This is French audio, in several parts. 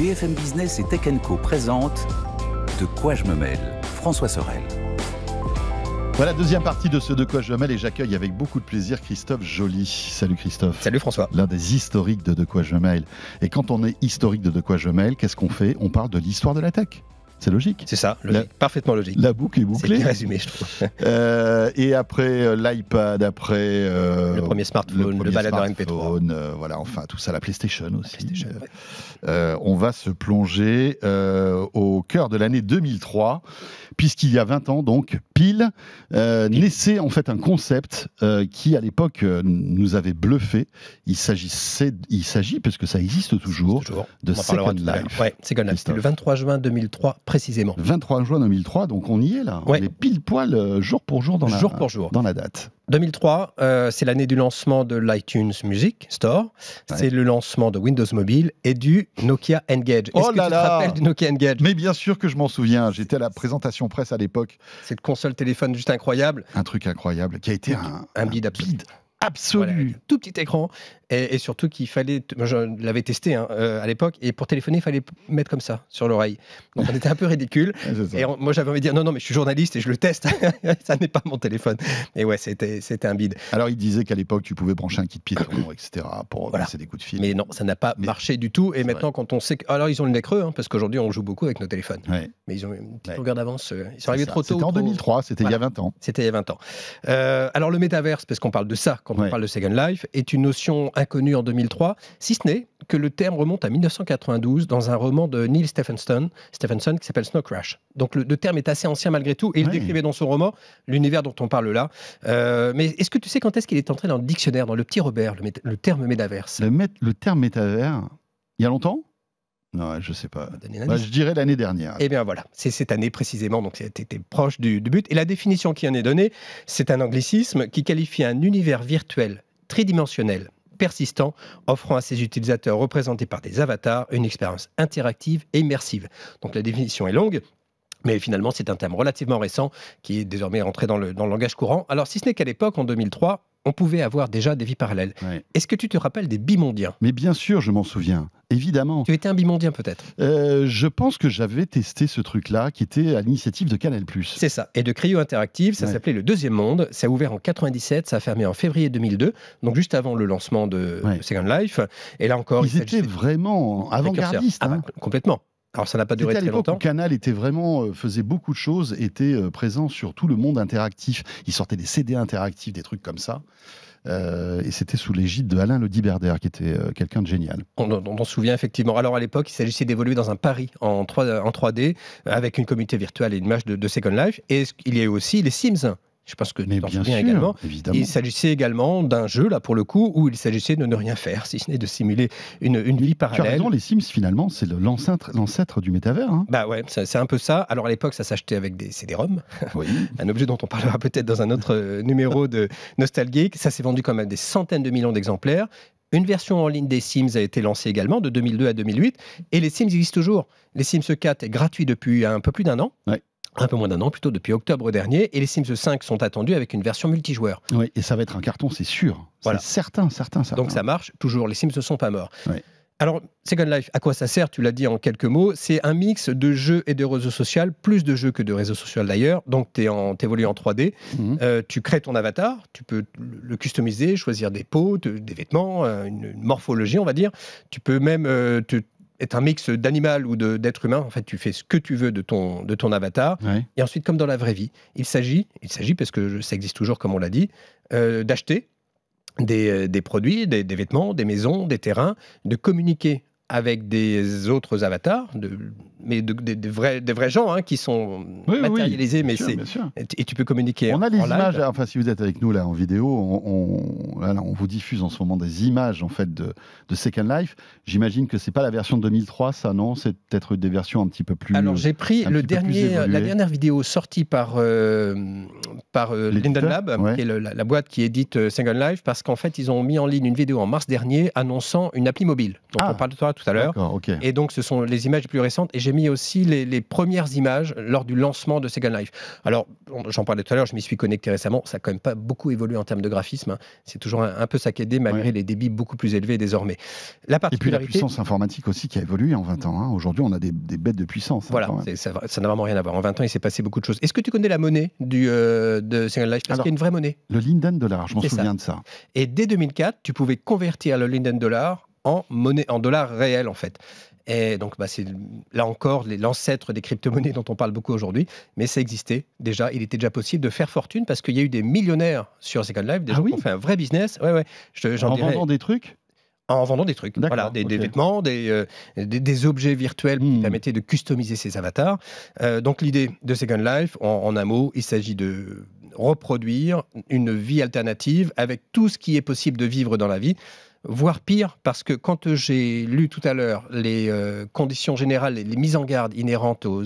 BFM Business et Tech Co présente De quoi je me mêle François Sorel. Voilà, deuxième partie de ce De quoi je mêle et j'accueille avec beaucoup de plaisir Christophe Joly. Salut Christophe. Salut François. L'un des historiques de De quoi je mêle. Et quand on est historique de De quoi je mêle, qu'est-ce qu'on fait On parle de l'histoire de la tech. C'est logique. C'est ça, parfaitement logique. La boucle est bouclée. C'est résumé, je trouve. Euh, et après euh, l'iPad, après euh, le premier smartphone, le, baladeur MP3, voilà, enfin tout ça, la PlayStation aussi. on va se plonger au cœur de l'année 2003, puisqu'il y a 20 ans donc pile, naissait en fait un concept qui à l'époque nous avait bluffé. Il s'agissait, il s'agit parce que ça existe toujours, de Second Life. Ouais, Second Life. le 23 juin 2003 précisément. 23 juin 2003, donc on y est là. On est pile poil euh, jour pour jour dans la, pour jour. Dans date. 2003, euh, c'est l'année du lancement de l'iTunes Music Store. C'est le lancement de Windows Mobile et du Nokia Engage. Est-ce oh que tu te rappelles du Nokia Engage Mais bien sûr que je m'en souviens. J'étais à la présentation presse à l'époque. Cette console téléphone juste incroyable. Un truc incroyable qui a été un, un, bid absolu. Absolu. tout petit écran et, surtout qu'il fallait, moi, je l'avais testé hein, euh, à l'époque, et pour téléphoner, il fallait mettre comme ça sur l'oreille. Donc on était un peu ridicule. et moi j'avais envie de dire non, non, mais je suis journaliste et je le teste, ça n'est pas mon téléphone. Et ouais, c'était, c'était un bide. Alors il disait qu'à l'époque, tu pouvais brancher un kit piéton, etc., pour voilà. passer des coups de fil. Mais non, ça n'a pas marché du tout. Et maintenant, quand on sait que. Alors ils ont le nez creux, hein, parce qu'aujourd'hui on joue beaucoup avec nos téléphones. Mais ils ont une petite ouais. longueur d'avance. Euh, ils sont arrivés trop tôt. C'était en 2003, c'était il y a 20 ans. C'était il y a 20 ans. Euh, alors le métaverse, parce qu'on parle de ça quand on parle de Second Life, est une notion connu en 2003, si ce n'est que le terme remonte à 1992 dans un roman de Neil Stephenson, Stephenson qui s'appelle Snow Crash. Donc le, terme est assez ancien malgré tout, et il décrivait dans son roman l'univers dont on parle là. Euh, mais est-ce que tu sais quand est-ce qu'il est entré dans le dictionnaire, dans le petit Robert, le, terme métaverse le, terme métaverse, il y a longtemps non, je ne sais pas. Bah, je dirais l'année dernière. Eh bien voilà, c'est cette année précisément, donc c'était proche du, but. Et la définition qui en est donnée, c'est un anglicisme qui qualifie un univers virtuel tridimensionnel persistant, offrant à ses utilisateurs représentés par des avatars une expérience interactive et immersive. Donc la définition est longue, mais finalement, c'est un terme relativement récent qui est désormais rentré dans le, dans le langage courant. Alors, si ce n'est qu'à l'époque, en 2003, on pouvait avoir déjà des vies parallèles. Est-ce que tu te rappelles des bimondiens Mais bien sûr, je m'en souviens. Évidemment. Tu étais un bimondien peut-être euh, Je pense que j'avais testé ce truc-là qui était à l'initiative de Canal+. C'est ça. Et de Cryo Interactive, ça s'appelait Le Deuxième Monde. Ça a ouvert en 97, ça a fermé en février 2002, donc juste avant le lancement de Second Life. Et là encore... Ils étaient vraiment ah avant-gardistes. Bah, hein. complètement. Alors ça n'a pas duré très longtemps. Canal était vraiment euh, faisait beaucoup de choses, était euh, présent sur tout le monde interactif. Il sortait des CD interactifs, des trucs comme ça. Euh, et c'était sous l'égide de Alain berder qui était quelqu'un de génial. On, s'en souvient effectivement. Alors à l'époque, il s'agissait d'évoluer dans un Paris en, 3, en 3D avec une communauté virtuelle et une image de, de Second Life. Et il y a eu aussi les Sims, je pense que tu bien également. Il s'agissait également d'un jeu, là pour le coup, où il s'agissait de ne rien faire, si ce n'est de simuler une, une vie parallèle. Tu les Sims finalement, c'est l'ancêtre du métavers. Hein. Bah ouais, c'est un peu ça. Alors à l'époque, ça s'achetait avec des CD-ROM, oui. un objet dont on parlera peut-être dans un autre euh, numéro de Nostalgique. Ça s'est vendu quand même des centaines de millions d'exemplaires. Une version en ligne des Sims a été lancée également de 2002 à 2008 et les Sims existent toujours. Les Sims 4 est gratuit depuis un peu plus d'un an. Ouais un peu moins d'un an plutôt, depuis octobre dernier, et les Sims 5 sont attendus avec une version multijoueur. Oui, et ça va être un carton, c'est sûr. Voilà. C'est certain, certain, Donc ça marche, toujours, les Sims ne sont pas morts. Alors, Second Life, à quoi ça sert Tu l'as dit en quelques mots. C'est un mix de jeux et de réseaux sociaux, plus de jeux que de réseaux sociaux d'ailleurs. Donc, tu évolues en 3D. Mhm. Euh, tu crées ton avatar, tu peux le customiser, choisir des peaux, des vêtements, euh, une, morphologie, on va dire. Tu peux même euh, te, est un mix d'animal ou d'être humain. En fait, tu fais ce que tu veux de ton, de ton avatar. Et ensuite, comme dans la vraie vie, il s'agit, il s'agit parce que ça existe toujours, comme on l'a dit, euh, d'acheter euh, des, produits, des, des, vêtements, des maisons, des terrains, de communiquer avec des autres avatars, de, mais de, vrais, des vrais gens hein, qui sont matérialisés. mais sûr, et tu peux communiquer. On a des images. Enfin, si vous êtes avec nous là en vidéo, on, on, vous diffuse en ce moment des images en fait de, Second Life. J'imagine que c'est pas la version 2003, ça non C'est peut-être des versions un petit peu plus. Alors j'ai pris le dernier, la dernière vidéo sortie par euh, par euh, Linden Lab, qui est la, boîte qui édite euh, Second Life, parce qu'en fait, ils ont mis en ligne une vidéo en mars dernier annonçant une appli mobile, ah. on parle de toi tout à l'heure. Et donc, ce sont les images plus récentes, et j'ai mis aussi les, premières images lors du lancement de Second Life. Alors, j'en parlais tout à l'heure, je m'y suis connecté récemment, ça n'a quand même pas beaucoup évolué en termes de graphisme, hein. c'est toujours un, peu saccadé malgré les débits beaucoup plus élevés désormais. La Et puis la puissance informatique aussi qui a évolué en 20 ans. Hein. Aujourd'hui, on a des, bêtes de puissance. Hein, voilà, ça n'a vraiment rien à voir. En 20 ans, il s'est passé beaucoup de choses. Est-ce que tu connais la monnaie du... Euh, de Life parce qu'il y a une vraie monnaie. Le Linden Dollar, je m'en souviens de ça. Et dès 2004, tu pouvais convertir le Linden Dollar en monnaie, en dollars réels en fait. Et donc, bah, c'est là encore l'ancêtre des crypto-monnaies dont on parle beaucoup aujourd'hui, mais ça existait déjà. Il était déjà possible de faire fortune parce qu'il y a eu des millionnaires sur Second Life, des ah qui fait un vrai business. Ouais, ouais, en vendant des trucs en vendant des trucs. Voilà, des, vêtements, euh, des, des, objets virtuels qui hmm. permettaient de customiser ses avatars. Euh, donc l'idée de Second Life, en, un mot, il s'agit de reproduire une vie alternative avec tout ce qui est possible de vivre dans la vie voire pire, parce que quand j'ai lu tout à l'heure les euh, conditions générales, les, les mises en garde inhérentes aux,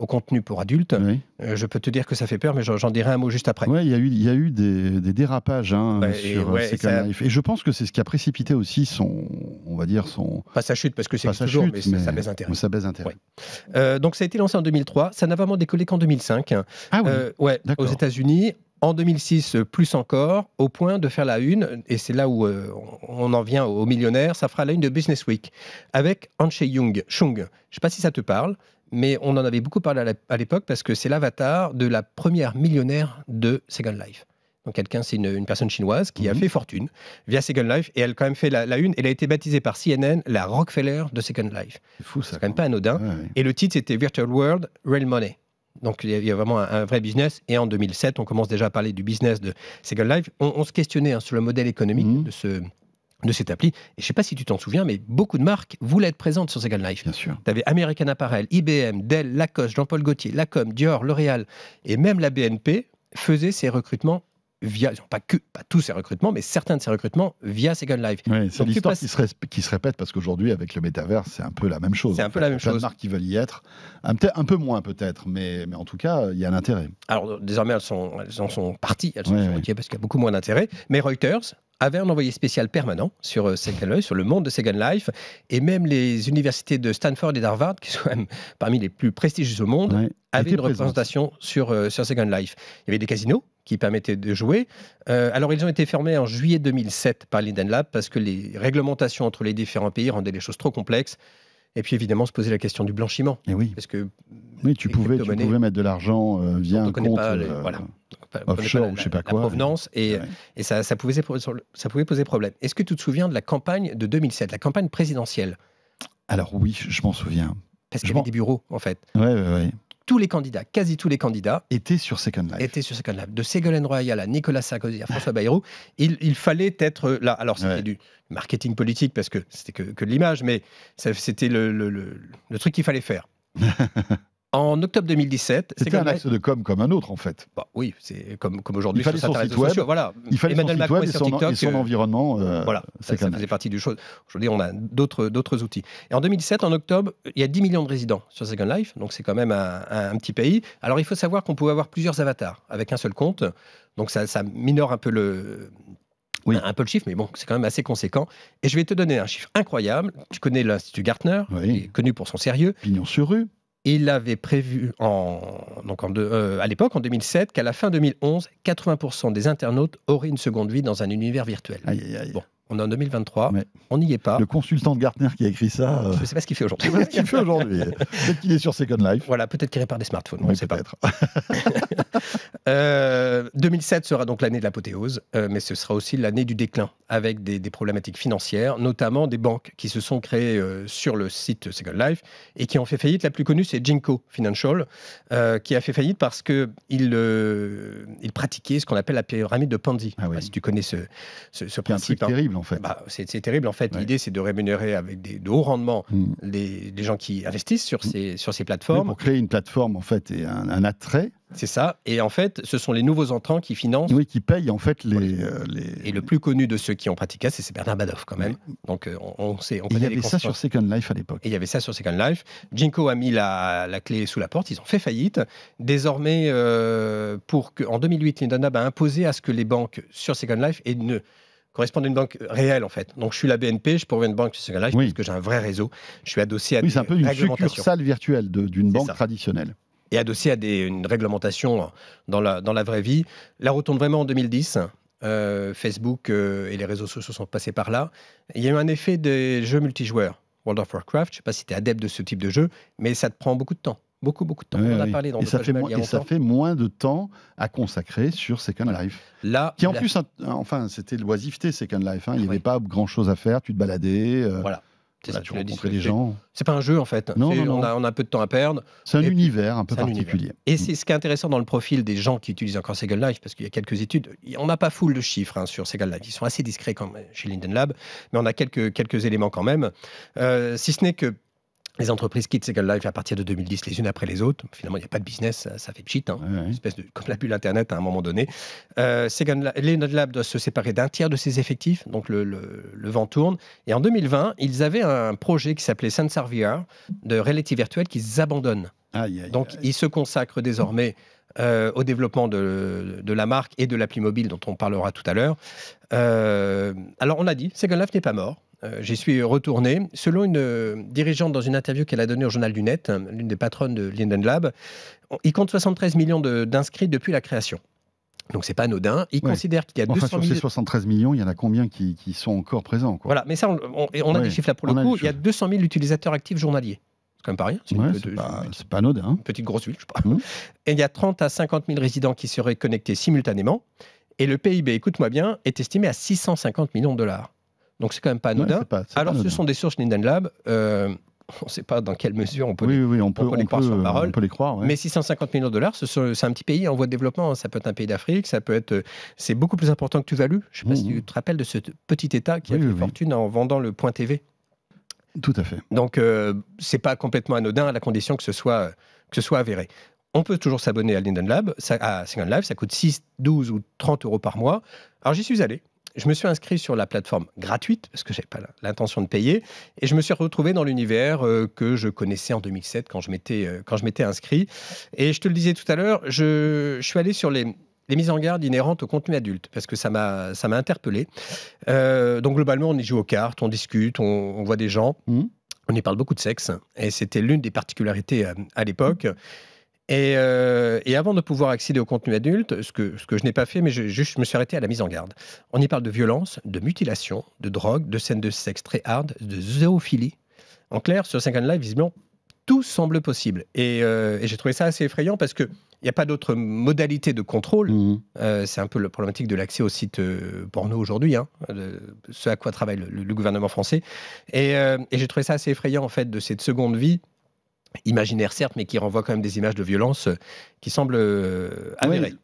au contenu pour adultes, euh, je peux te dire que ça fait peur, mais j'en dirai un mot juste après. Oui, il y a eu, y a eu des, des dérapages hein, sur et, euh, ouais, et je pense que c'est ce qui a précipité aussi son, on va dire, son... Pas sa chute, parce que c'est toujours, mais, ça baisse intérêt. Euh, donc ça a été lancé en 2003, ça n'a vraiment décollé qu'en 2005. Ah oui euh, aux États-Unis, en 2006, plus encore, au point de faire la une, et c'est là où on en vient aux millionnaires, ça fera la une de Business Week, avec Anche Jung, Chung. Je ne sais pas si ça te parle, mais on en avait beaucoup parlé à l'époque parce que c'est l'avatar de la première millionnaire de Second Life. Donc quelqu'un, c'est une, personne chinoise qui a mhm. fait fortune via Second Life et elle a quand même fait la, une. Elle a été baptisée par CNN la Rockefeller de Second Life. C'est fou, ça. C'est quand même pas anodin. Et le titre, c'était Virtual World, Real Money. Donc il y a vraiment un, vrai business. Et en 2007, on commence déjà à parler du business de Second Life. On, se questionnait hein, sur le modèle économique mhm. de ce de cette appli. Et je ne sais pas si tu t'en souviens, mais beaucoup de marques voulaient être présentes sur Second Life. Bien sûr. Tu avais American Apparel, IBM, Dell, Lacoste, Jean-Paul Gaultier, Lacom, Dior, L'Oréal et même la BNP faisait ses recrutements via, pas tous ces recrutements, mais certains de ces recrutements via Second Life. c'est l'histoire qui, se répète parce qu'aujourd'hui, avec le métavers, c'est un peu la même chose. C'est un peu la même chose. Il y a marques qui veulent y être, un, peu moins peut-être, mais, en tout cas, il y a un intérêt. Alors désormais, elles, sont, en sont parties, elles sont sorties parce qu'il y a beaucoup moins d'intérêt. Mais Reuters avait un envoyé spécial permanent sur euh, Second Life, sur le monde de Second Life, et même les universités de Stanford et d'Harvard, qui sont même parmi les plus prestigieuses au monde, avaient une représentation sur, euh, sur Second Life. Il y avait des casinos qui permettaient de jouer. Euh, alors, ils ont été fermés en juillet 2007 par Linden Lab parce que les réglementations entre les différents pays rendaient les choses trop complexes. Et puis évidemment, se poser la question du blanchiment. Et oui. Parce que. mais tu pouvais, tu pouvais mettre de l'argent via un compte. voilà offshore la, je sais pas quoi. provenance et, ça, pouvait, ça pouvait poser problème. Est-ce que tu te souviens de la campagne de 2007, la campagne présidentielle Alors oui, je m'en souviens. Parce qu'il y avait des bureaux, en fait. Oui, oui, oui tous les candidats, quasi tous les candidats, étaient sur Second Life. Étaient sur Second Life. De Ségolène Royal à Nicolas Sarkozy à François Bayrou, il, fallait être là. Alors, c'était du marketing politique parce que c'était que, que l'image, mais c'était le, le, truc qu'il fallait faire. En octobre 2017, c'était un acte de com comme un autre en fait. Bah, oui, c'est comme, comme aujourd'hui. Il fallait sur son site voilà. Emmanuel Macron et son, TikTok, et son euh, environnement. Euh, voilà, ça, faisait partie du chose. Aujourd'hui, on a d'autres d'autres outils. Et en 2017, en octobre, il y a 10 millions de résidents sur Second Life, donc c'est quand même un, petit pays. Alors il faut savoir qu'on pouvait avoir plusieurs avatars avec un seul compte, donc ça, ça minore un peu le oui. un, peu le chiffre, mais bon, c'est quand même assez conséquent. Et je vais te donner un chiffre incroyable. Tu connais l'Institut Gartner, qui est connu pour son sérieux. Pignon sur rue il avait prévu donc euh, à l'époque, en 2007, qu'à la fin 2011, 80% des internautes auraient une seconde vie dans un univers virtuel. Bon, on est en 2023, on n'y est pas. Le consultant de Gartner qui a écrit ça. Euh, je ne sais pas ce qu'il fait aujourd'hui. Je ce qu'il fait aujourd'hui. peut-être qu'il est sur Second Life. Voilà, peut-être qu'il répare des smartphones. on ne sait pas. euh, 2007 euh, sera donc l'année de l'apothéose, euh, mais ce sera aussi l'année du déclin, avec des, problématiques financières, notamment des banques qui se sont créées euh, sur le site Second Life et qui ont fait faillite. La plus connue, c'est Jinko Financial, qui a fait faillite parce qu'il il pratiquait ce qu'on appelle la pyramide de Ponzi. Ah si tu connais ce, principe. Hein. Bah, c'est terrible, en fait. c'est terrible, en fait. L'idée, c'est de rémunérer avec des, de hauts rendements mm. les, gens qui investissent sur mm. ces, plateformes. pour créer une plateforme, en fait, et un attrait c'est ça. Et en fait, ce sont les nouveaux entrants qui financent. Oui, qui payent en fait les. Euh, et le plus connu de ceux qui ont pratiqué c'est Bernard Badoff, quand même. Donc euh, on, on, sait. il y avait ça sur Second Life à l'époque. il y avait ça sur Second Life. Jinko a mis la, clé sous la porte. Ils ont fait faillite. Désormais, euh, pour que, en 2008, Lyndon a imposé à ce que les banques sur Second Life et ne correspondent à une banque réelle en fait. Donc je suis la BNP, je pourviens une banque sur Second Life parce que j'ai un vrai réseau. Je suis adossé à. Oui, c'est un peu une succursale virtuelle d'une banque traditionnelle et adossé à des, une réglementation dans la, dans la vraie vie. Là retourne vraiment en 2010. Euh, Facebook euh, et les réseaux sociaux sont passés par là. Il y a eu un effet des jeux multijoueurs. World of Warcraft, je ne sais pas si tu es adepte de ce type de jeu, mais ça te prend beaucoup de temps. Beaucoup, beaucoup de temps. On a parlé dans et ça, fait, et ça fait moins de temps à consacrer sur Second Life. Là, qui en plus, enfin, c'était l'oisiveté Second Life. Hein. Il n'y avait pas grand-chose à faire. Tu te baladais. Euh, voilà. C'est ça, tu des gens. C'est pas un jeu en fait. On, a, on, peu de temps à perdre. C'est un univers un peu particulier. et c'est mm. ce qui est intéressant dans le profil des gens qui utilisent encore Segal Life, parce qu'il y a quelques études. On n'a pas full de chiffres hein, sur Segal Life. Ils sont assez discrets quand chez Linden Lab, mais on a quelques, quelques éléments quand même. Euh, si ce n'est que les entreprises quittent Second Life à partir de 2010 les unes après les autres. Finalement, il n'y a pas de business, ça, fait pchit, hein. une espèce comme la bulle Internet à un moment donné. Euh, Second Lab, doit se séparer d'un tiers de ses effectifs, donc le, vent tourne. Et en 2020, ils avaient un projet qui s'appelait Sensor de réalité virtuelle qu'ils abandonnent. donc ils se consacrent désormais euh, au développement de, la marque et de l'appli mobile dont on parlera tout à l'heure. Euh, alors on a dit, Second Life n'est pas mort. Euh, j'y suis retourné. Selon une euh, dirigeante dans une interview qu'elle a donnée au journal du Net, hein, l'une des patronnes de Linden Lab, il compte 73 millions d'inscrits depuis la création. Donc c'est pas anodin. Il considère qu'il y a enfin, sur ces 73 millions, il y en a combien qui, sont encore présents Voilà, mais ça, on, a des chiffres là pour le coup. Il y a 200 000 utilisateurs actifs journaliers. C'est quand même pas rien. C'est euh, pas, anodin. Hein. petite grosse ville, je sais pas. Mmh. Et il y a 30 à 50 000 résidents qui seraient connectés simultanément. Et le PIB, écoute-moi bien, est estimé à 650 millions de dollars. Donc c'est quand même pas anodin. Alors ce sont des sources Linden Lab. Euh, on ne sait pas dans quelle mesure on peut les, on peut, croire sur parole. Mais 650 millions de dollars, c'est un petit pays en voie de développement. Hein. Ça peut être un pays d'Afrique, ça peut être. Euh, c'est beaucoup plus important que tu values. Je ne sais pas mmh. si tu te rappelles de ce petit État qui a fait fortune en vendant le point TV. Tout à fait. Donc euh, c'est pas complètement anodin à la condition que ce soit que ce soit avéré. On peut toujours s'abonner à Linden Lab, à Second Life, ça coûte 6, 12 ou 30 euros par mois. Alors j'y suis allé, je me suis inscrit sur la plateforme gratuite, parce que je n'avais pas l'intention de payer, et je me suis retrouvé dans l'univers euh, que je connaissais en 2007 quand je m'étais euh, m'étais inscrit. Et je te le disais tout à l'heure, je, suis allé sur les, mises en garde inhérentes au contenu adulte, parce que ça m'a interpellé. Euh, donc globalement, on y joue aux cartes, on discute, on, voit des gens. Mmh. On y parle beaucoup de sexe, et c'était l'une des particularités à l'époque. Euh, et, avant de pouvoir accéder au contenu adulte, ce que, ce que je n'ai pas fait, mais je, juste, je me suis arrêté à la mise en garde. On y parle de violence, de mutilation, de drogue, de scènes de sexe très hard, de zoophilie. En clair, sur 50 Live, visiblement, tout semble possible. Euh, et, j'ai trouvé ça assez effrayant parce qu'il n'y a pas d'autre modalité de contrôle. Mmh. Euh, c'est un peu la problématique de l'accès aux sites porno aujourd'hui, hein, ce à quoi travaille le, gouvernement français. Et, et j'ai trouvé ça assez effrayant, en fait, de cette seconde vie imaginaire certes, mais qui renvoie quand même des images de violence euh, qui semblent euh, avérées.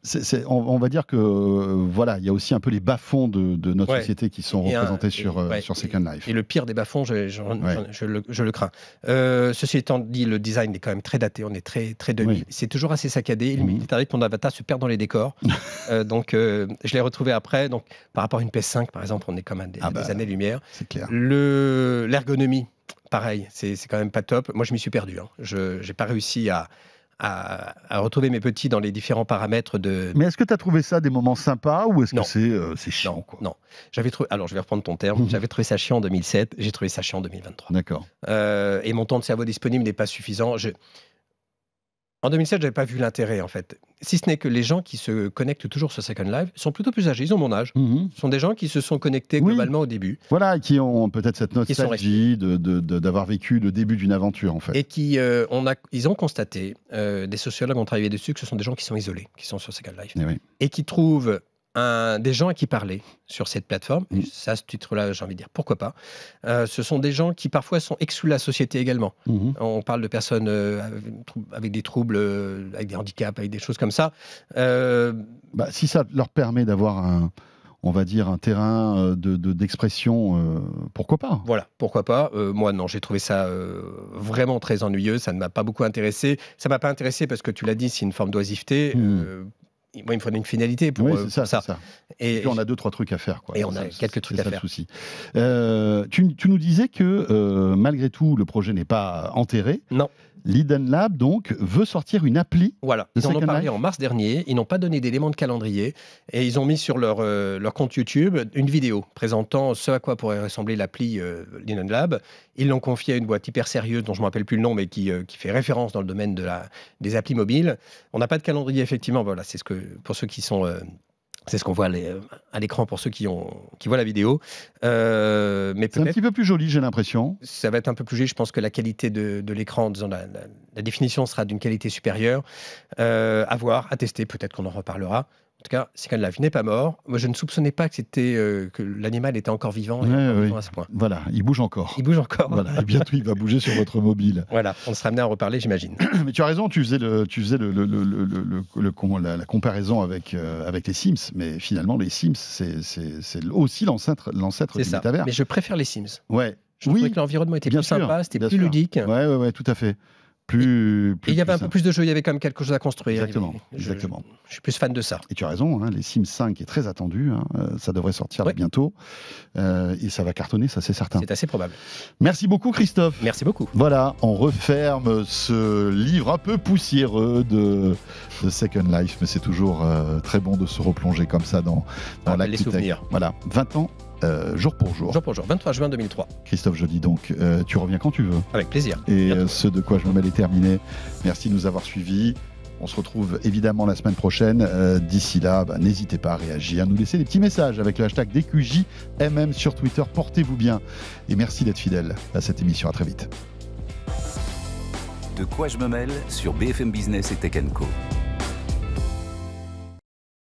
on, va dire que euh, voilà, il y a aussi un peu les bas-fonds de, notre société qui sont représentés sur, sur Second Life. Et, le pire des bas-fonds, je, le, crains. ceci étant dit, le design est quand même très daté, on est très, très 2000. C'est toujours assez saccadé. Il mhm. arrive que mon avatar se perd dans les décors. donc, je l'ai retrouvé après. Donc, par rapport à une PS5, par exemple, on est quand même des, ah bah, années-lumière. C'est clair. L'ergonomie pareil, c'est quand même pas top. Moi, je m'y suis perdu. Hein. Je n'ai pas réussi à, à, retrouver mes petits dans les différents paramètres de. Mais est-ce que tu as trouvé ça des moments sympas ou est-ce que euh, c'est chiant Non, J'avais trouvé. Alors je vais reprendre ton terme. Mhm. J'avais trouvé ça chiant en 2007. J'ai trouvé ça chiant en 2023. D'accord. Euh, et mon temps de cerveau disponible n'est pas suffisant. Je en 2007, j'avais pas vu l'intérêt en fait. Si ce n'est que les gens qui se connectent toujours sur Second Life sont plutôt plus âgés. Ils ont mon âge. Mhm. Ce sont des gens qui se sont connectés globalement au début. Voilà, qui ont peut-être cette nostalgie d'avoir vécu le début d'une aventure en fait. Et qui, euh, ils ont constaté, euh, des sociologues ont travaillé dessus, que ce sont des gens qui sont isolés, qui sont sur Second Life, eh et qui trouvent des gens qui parler sur cette plateforme. Mm. Ça, ce titre-là, j'ai envie de dire, pourquoi pas. Euh, ce sont des gens qui parfois sont exclus de la société également. Mm-hmm. On parle de personnes euh, avec des troubles, euh, avec des handicaps, avec des choses comme ça. Bah, si ça leur permet d'avoir un on va dire, un terrain d'expression, de, pourquoi pas Voilà, pourquoi pas. moi, non, j'ai trouvé ça vraiment très ennuyeux, ça ne m'a pas beaucoup intéressé. Ça m'a pas intéressé parce que tu l'as dit, c'est une forme d'oisiveté. Mm il me faudrait une finalité pour, euh, ça, Et, puis on a deux, trois trucs à faire. Et on a quelques trucs à faire. Souci. Euh, tu, tu, nous disais que euh, malgré tout, le projet n'est pas enterré. Non. L'Iden Lab, donc, veut sortir une appli. Voilà, ils en ont parlé en mars dernier, ils n'ont pas donné d'éléments de calendrier, et ils ont mis sur leur, leur compte YouTube une vidéo présentant ce à quoi pourrait ressembler l'appli euh, Liden Lab, ils l'ont confié à une boîte hyper sérieuse dont je ne me plus le nom, mais qui, euh, qui, fait référence dans le domaine de la, des applis mobiles. On n'a pas de calendrier, effectivement. Voilà, c'est ce que, pour ceux qui sont. Euh, c'est ce qu'on voit à l'écran pour ceux qui, ont, qui voient la vidéo. Euh, mais c'est un petit peu plus joli, j'ai l'impression. Ça va être un peu plus joli. Je pense que la qualité de, de l'écran, la, définition sera d'une qualité supérieure. à voir, à tester. Peut-être qu'on en reparlera. En tout cas, c'est quand n'est pas mort. Moi, je ne soupçonnais pas que c'était euh, que l'animal était encore vivant. à ce point. Voilà, il bouge encore. Il bouge encore. Voilà, et bientôt il va bouger sur votre mobile. Voilà, on sera amené à reparler, j'imagine. Mais tu as raison, tu faisais le, tu faisais le, la, comparaison avec euh, avec les Sims, mais finalement les Sims, c'est aussi l'ancêtre l'ancêtre du ça. Mais je préfère les Sims. Ouais. Je oui, trouvais que l'environnement était plus sympa, c'était plus ludique. Oui, ouais, ouais, tout à fait. Plus, il y avait un peu plus de jeu, il y avait quand même quelque chose à construire. Exactement. Je, exactement. Je, suis plus fan de ça. Et tu as raison, hein, les Sims 5 est très attendu, hein, euh, ça devrait sortir bientôt, euh, et ça va cartonner, ça c'est certain. C'est assez probable. Merci beaucoup Christophe. Merci beaucoup. Voilà, on referme ce livre un peu poussiéreux de, Second Life, mais c'est toujours euh, très bon de se replonger comme ça dans, ah, la les souvenirs. Voilà, 20 ans euh, jour pour jour. Jour pour jour, 23 juin 2003. Christophe Joly, donc, euh, tu reviens quand tu veux. Avec plaisir. Et euh, ce de quoi je me mêle est terminé. Merci de nous avoir suivis. On se retrouve évidemment la semaine prochaine. D'ici là, bah, n'hésitez pas à réagir, à nous laisser des petits messages avec le hashtag DQJMM sur Twitter. Portez-vous bien et merci d'être fidèle à cette émission. À très vite. De quoi je me mêle sur BFM Business et Tech